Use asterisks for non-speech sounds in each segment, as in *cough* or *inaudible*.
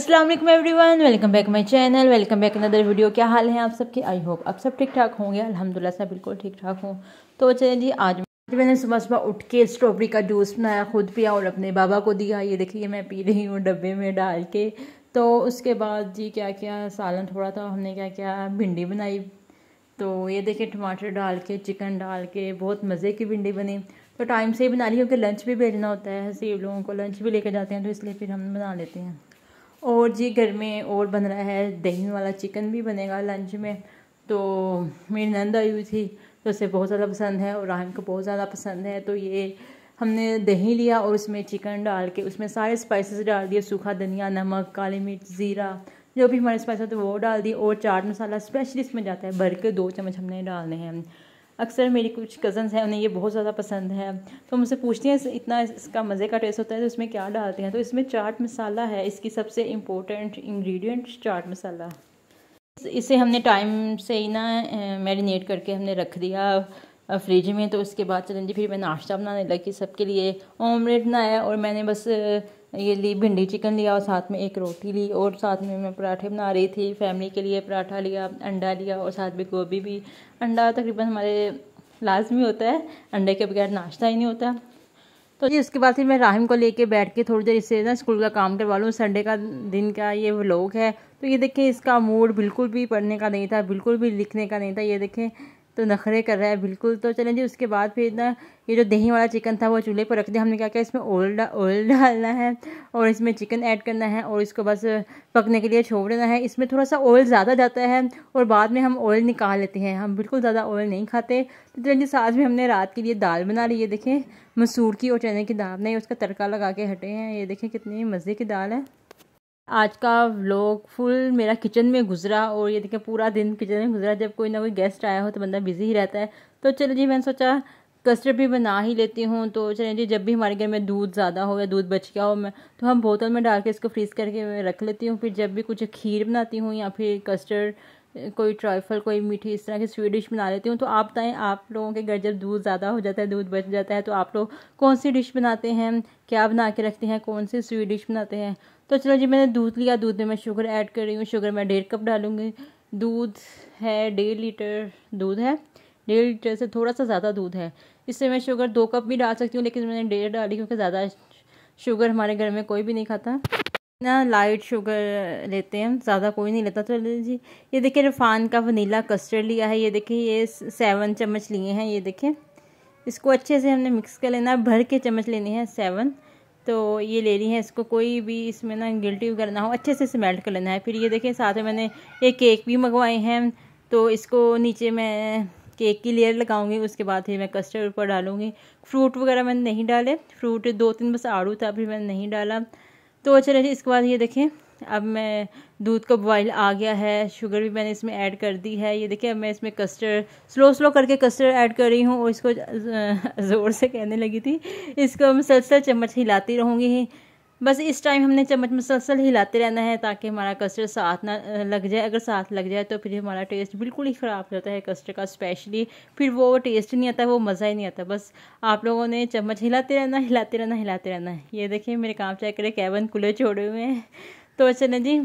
अस्सलाम वालेकुम everyone welcome back my channel welcome back another video क्या हाल है आप सबके आई होप आप सब ठीक ठाक होंगे अल्हम्दुलिल्लाह सब बिल्कुल ठीक ठाक हूँ तो चलिए जी आज मैंने सुबह सुबह उठ के स्ट्रॉबेरी का जूस बनाया खुद पिया और अपने बाबा को दिया ये देखिए मैं पी रही हूँ डब्बे में डाल के तो उसके बाद जी क्या क्या सालन थोड़ा था हमने क्या क्या भिंडी बनाई तो ये देखिए टमाटर डाल के चिकन डाल के बहुत मज़े की भिंडी बनी तो टाइम से ही बना ली क्योंकि लंच भी भेजना होता है सेब लोगों को लंच भी लेके जाते हैं तो इसलिए फिर हम बना लेते हैं और जी घर में और बन रहा है दही वाला चिकन भी बनेगा लंच में तो मेरी नंद आई हुई थी तो उसे बहुत ज़्यादा पसंद है और राहम को बहुत ज़्यादा पसंद है तो ये हमने दही लिया और उसमें चिकन डाल के उसमें सारे स्पाइसेस डाल दिए सूखा धनिया नमक काली मिर्च ज़ीरा जो भी हमारे स्पाइस होते तो वो डाल दिए और चाट मसाला स्पेशली इसमें जाता है भर के दो चम्मच हमने डालने हैं अक्सर मेरी कुछ कज़न्स हैं उन्हें ये बहुत ज़्यादा पसंद है तो मुझसे पूछती हैं इतना इसका मज़े का टेस्ट होता है तो इसमें क्या डालते हैं तो इसमें चाट मसाला है इसकी सबसे इम्पोर्टेंट इंग्रेडिएंट चाट मसाला इसे हमने टाइम से ही ना मैरिनेट करके हमने रख दिया फ्रिज में तो उसके बाद चलें जी फिर मैं नाश्ता बनाने लगी सबके लिए ऑमलेट बनाया और मैंने बस ये ली भिंडी चिकन लिया और साथ में एक रोटी ली और साथ में मैं पराठे बना रही थी फैमिली के लिए पराठा लिया अंडा लिया और साथ में गोभी भी अंडा तकरीबन हमारे लाजमी होता है अंडे के बगैर नाश्ता ही नहीं होता तो जी उसके बाद फिर मैं राहिम को लेके बैठ के थोड़ी देर इससे ना स्कूल का काम करवा लूँ संडे का दिन का ये व्लॉग है तो ये देखें इसका मूड बिल्कुल भी पढ़ने का नहीं था बिल्कुल भी लिखने का नहीं था ये देखें तो नखरे कर रहा है बिल्कुल तो चलें जी उसके बाद फिर ना ये जो दही वाला चिकन था वो चूल्हे पर रख दिया हमने क्या क्या इसमें ऑयल डा ऑयल डालना है और इसमें चिकन ऐड करना है और इसको बस पकने के लिए छोड़ देना है इसमें थोड़ा सा ऑयल ज़्यादा जाता है और बाद में हम ऑयल निकाल लेते हैं हम बिल्कुल ज़्यादा ऑयल नहीं खाते तो चलें जी साथ में हमने रात के लिए दाल बना ली ये देखें मसूर की और चने की दाल नहीं उसका तड़का लगा के हटे हैं ये देखें कितनी मज़े की दाल है आज का व्लॉग फुल मेरा किचन में गुजरा और ये देखें पूरा दिन किचन में गुजरा जब कोई ना कोई गेस्ट आया हो तो बंदा बिज़ी ही रहता है तो चलो जी मैंने सोचा कस्टर्ड भी बना ही लेती हूँ तो चलें जी जब भी हमारे घर में दूध ज़्यादा हो या दूध बच गया हो मैं तो हम बोतल में डाल के इसको फ्रीज़ करके रख लेती हूँ फिर जब भी कुछ खीर बनाती हूँ या फिर कस्टर्ड कोई ट्राइफल कोई मीठी इस तरह की स्वीट डिश बना लेती हूँ तो आप बताएं आप लोगों के घर जब दूध ज़्यादा हो जाता है दूध बच जाता है तो आप लोग कौन सी डिश बनाते हैं क्या बना के रखते हैं कौन सी स्वीट डिश बनाते हैं तो चलो जी मैंने दूध लिया दूध में मैं शुगर ऐड कर रही हूँ शुगर मैं डेढ़ कप डालूँगी दूध है डेढ़ लीटर दूध है डेढ़ लीटर से थोड़ा सा ज़्यादा दूध है इससे मैं शुगर दो कप भी डाल सकती हूँ लेकिन मैंने डेढ़ डाली क्योंकि ज़्यादा शुगर हमारे घर में कोई भी नहीं खाता ना लाइट शुगर लेते हैं ज़्यादा कोई नहीं लेता तो ले जी ये देखिए रिफान का वनीला कस्टर्ड लिया है ये देखिए ये सेवन चम्मच लिए हैं ये देखिए इसको अच्छे से हमने मिक्स कर लेना है भर के चम्मच लेने हैं सेवन तो ये ले ली है इसको कोई भी इसमें ना गिल्टी वगैरह ना हो अच्छे से स्मेल्ट कर लेना है फिर ये देखिए साथ में मैंने ये केक भी मंगवाए हैं तो इसको नीचे मैं केक की लेयर लगाऊंगी उसके बाद फिर मैं कस्टर्ड ऊपर डालूंगी फ्रूट वगैरह मैंने नहीं डाले फ्रूट दो तीन बस आड़ू था फिर मैंने नहीं डाला तो चले जी इसके बाद ये देखें अब मैं दूध का बॉयल आ गया है शुगर भी मैंने इसमें ऐड कर दी है ये देखिए अब मैं इसमें कस्टर्ड स्लो स्लो करके कस्टर्ड ऐड कर रही हूँ और इसको ज़ोर से कहने लगी थी इसको मैं सल चम्मच हिलाती रहूँगी बस इस टाइम हमने चम्मच मुसलसल हिलाते रहना है ताकि हमारा कस्टर्ड साथ ना लग जाए अगर साथ लग जाए तो फिर हमारा टेस्ट बिल्कुल ही ख़राब हो जाता है कस्टर्ड का स्पेशली फिर वो टेस्ट नहीं आता वो मज़ा ही नहीं आता बस आप लोगों ने चम्मच हिलाते रहना हिलाते रहना हिलाते रहना है ये देखिए मेरे काम चेक करें कैबन खुले छोड़े हुए हैं तो चले अच्छा जी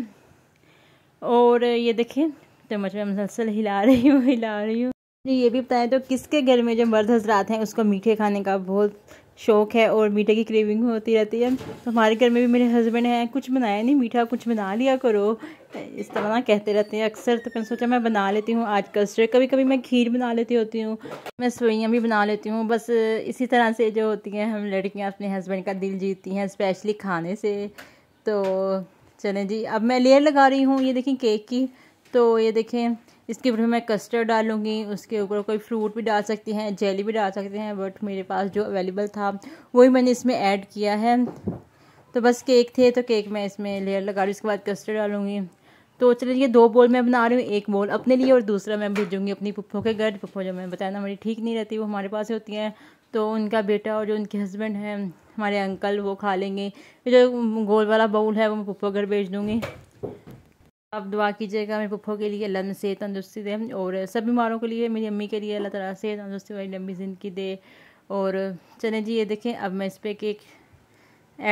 और ये देखिए चम्मच में मुसलसल हिला *laughs* रही हूँ हिला रही हूँ ये भी बताएं तो किसके घर में जो मर्द हजरात हैं उसको मीठे खाने का बहुत शौक़ है और मीठे की क्रेविंग होती रहती है तो हमारे घर में भी मेरे हस्बैंड हैं कुछ बनाया नहीं मीठा कुछ बना लिया करो इस तरह ना कहते रहते हैं अक्सर तो मैंने सोचा मैं बना लेती हूँ आज कल से कभी कभी मैं खीर बना लेती होती हूँ मैं सोइयाँ भी बना लेती हूँ बस इसी तरह से जो होती हैं हम लड़कियाँ अपने हस्बैंड का दिल जीतती हैं स्पेशली खाने से तो चलें जी अब मैं लेयर लगा रही हूँ ये देखें केक की तो ये देखें इसके ऊपर मैं कस्टर्ड डालूँगी उसके ऊपर कोई फ्रूट भी डाल सकते हैं जेली भी डाल सकते हैं बट मेरे पास जो अवेलेबल था वही मैंने इसमें ऐड किया है तो बस केक थे तो केक मैं इसमें लेयर लगा रही हूँ उसके बाद कस्टर्ड डालूंगी तो चलिए दो बोल मैं बना रही हूँ एक बोल अपने लिए और दूसरा मैं भेजूँगी अपनी पप्पो के घर पप्पो जो मैं बताया ना हमारी ठीक नहीं रहती वो हमारे पास होती हैं तो उनका बेटा और जो उनके हस्बैंड हैं हमारे अंकल वो खा लेंगे जो गोल वाला बाउल है वो मैं पप्पो घर भेज दूँगी आप दुआ कीजिएगा मेरे पप्पो के लिए अल्लाह ने सेहत तंदुरुस्ती दे और सब बीमारों के लिए मेरी अम्मी के लिए अल्लाह ताला सेहत तंदुरुस्ती वाली लंबी ज़िंदगी दे और चलें जी ये देखें अब मैं इस पर केक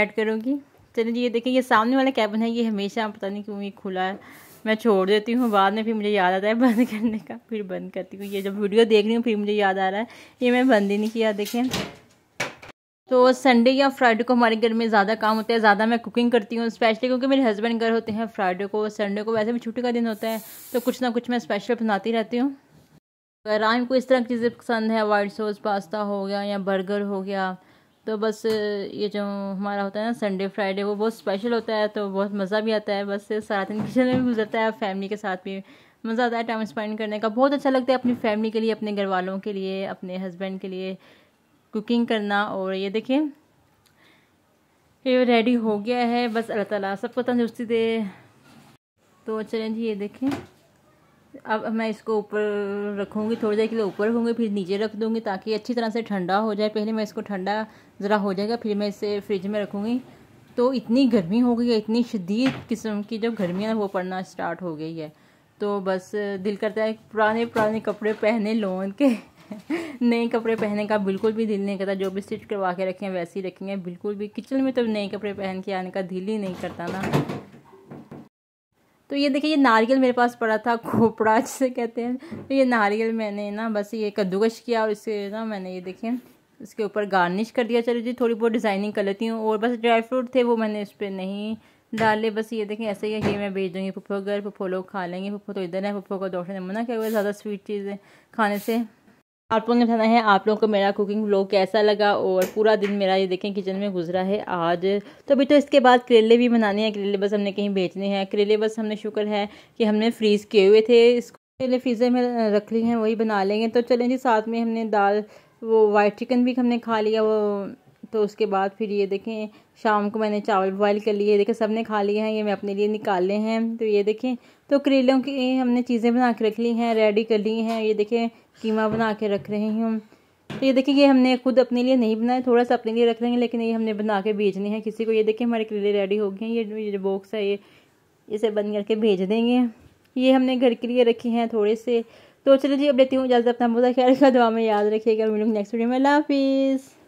ऐड करूँगी चलें जी ये देखें ये सामने वाला कैबिन है ये हमेशा पता नहीं क्यों ये खुला है मैं छोड़ देती हूँ बाद में फिर मुझे याद आता है बंद करने का फिर बंद करती हूँ ये जब वीडियो देख रही हूँ फिर मुझे याद आ रहा है ये मैं बंद ही नहीं किया देखें तो संडे या फ्राइडे को हमारे घर में ज़्यादा काम होता है ज़्यादा मैं कुकिंग करती हूँ स्पेशली क्योंकि मेरे हस्बैंड घर होते हैं फ्राइडे को संडे को वैसे भी छुट्टी का दिन होता है तो कुछ ना कुछ मैं स्पेशल बनाती रहती हूँ अगर को इस तरह की चीज़ें पसंद है वाइट सॉस पास्ता हो गया या बर्गर हो गया तो बस ये जो हमारा होता है ना संडे फ्राइडे वो बहुत स्पेशल होता है तो बहुत मज़ा भी आता है बस सारा दिन किचन में भी गुजरता है फैमिली के साथ भी मज़ा आता है टाइम स्पेंड करने का बहुत अच्छा लगता है अपनी फैमिली के लिए अपने घर वालों के लिए अपने हस्बैंड के लिए कुकिंग करना और ये देखें ये रेडी हो गया है बस अल्लाह ताला सबको तंदुरुस्ती दे तो चलें जी ये देखें अब मैं इसको ऊपर रखूँगी थोड़ी देर के लिए ऊपर रखूँगी फिर नीचे रख दूँगी ताकि अच्छी तरह से ठंडा हो जाए पहले मैं इसको ठंडा ज़रा हो जाएगा फिर मैं इसे फ्रिज में रखूँगी तो इतनी गर्मी हो गई है इतनी शदीद किस्म की जो गर्मियाँ वो पड़ना स्टार्ट हो गई है तो बस दिल करता है पुराने पुराने कपड़े पहने लोन के नए कपड़े पहनने का बिल्कुल भी दिल नहीं करता जो भी स्टिच करवा के रखे हैं वैसे ही रखेंगे बिल्कुल भी किचन में तो नए कपड़े पहन के आने का दिल ही नहीं करता ना तो ये देखिए ये नारियल मेरे पास पड़ा था खोपड़ा जिसे कहते हैं तो ये नारियल मैंने ना बस ये कद्दूकश किया और इसके ना मैंने ये देखिए इसके ऊपर गार्निश कर दिया चलो जी थोड़ी बहुत डिज़ाइनिंग कर लेती हूँ और बस ड्राई फ्रूट थे वो मैंने इस पर नहीं डाले बस ये देखें ऐसे ही ये मैं भेज दूँगी पप्पो घर पप्पो लोग खा लेंगे पप्पो तो इधर है पप्पो को डॉक्टर ने मना किया हुआ ज़्यादा स्वीट चीज़ें खाने से आप लोगों ने बताना है आप लोगों को मेरा कुकिंग व्लॉग कैसा लगा और पूरा दिन मेरा ये देखें किचन में गुजरा है आज तो अभी तो इसके बाद करेले भी बनाने हैं करेले बस हमने कहीं बेचने हैं करेले बस हमने शुक्र है कि हमने फ्रीज़ किए हुए थे इसको करेले फ्रीज़र में रख ली हैं वही बना लेंगे तो चलें जी साथ में हमने दाल वो वाइट चिकन भी हमने खा लिया वो तो उसके बाद फिर ये देखें शाम को मैंने चावल बॉयल कर लिए देखें सब ने खा लिए हैं ये मैं अपने लिए निकाले हैं तो ये देखें तो करेलों की हमने चीज़ें बना के रख ली हैं रेडी कर ली हैं ये देखें कीमा बना के रख रही हूँ तो ये देखिए ये हमने खुद अपने लिए नहीं बनाया थोड़ा सा अपने लिए रख रहे हैं लेकिन ये हमने बना के भेजने हैं किसी को ये देखिए हमारे लिए रेडी हो गए हैं ये जो बॉक्स है ये इसे बंद करके भेज देंगे ये हमने घर के लिए रखे हैं थोड़े से तो चलिए जी अब लेती हूँ इजाज़त अपना बहुत ख्याल का दुआ में याद रखिएगा मिलूंगी नेक्स्ट वीडियो में अल्लाह हाफिज़